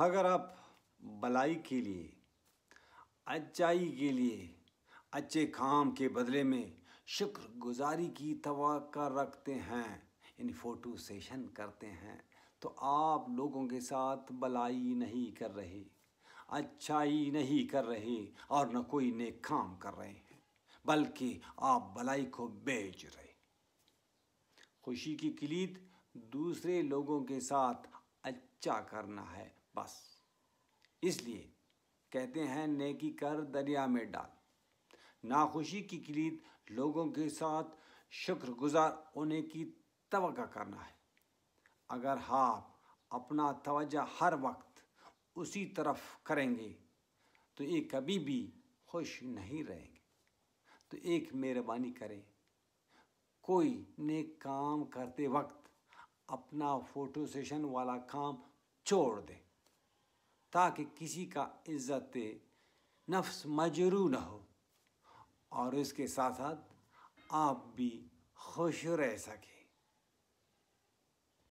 अगर आप भलाई के लिए अच्छाई के लिए अच्छे काम के बदले में शुक्रगुजारी की तवक्का रखते हैं इन फोटो सेशन करते हैं तो आप लोगों के साथ भलाई नहीं कर रहे अच्छाई नहीं कर रहे और न कोई नेक काम कर रहे हैं बल्कि आप भलाई को बेच रहे खुशी की किलीद दूसरे लोगों के साथ अच्छा करना है बस इसलिए कहते हैं नेकी कर दरिया में डाल नाखुशी की किलीद लोगों के साथ शुक्रगुजार होने की तवका करना है अगर आप अपना तवज्जा हर वक्त उसी तरफ करेंगे तो ये कभी भी खुश नहीं रहेंगे तो एक मेहरबानी करें कोई ने काम करते वक्त अपना फोटो सेशन वाला काम छोड़ दें ताकि किसी का इज्जत नफ्स मजरू न हो और इसके साथ साथ आप भी खुश रह सकें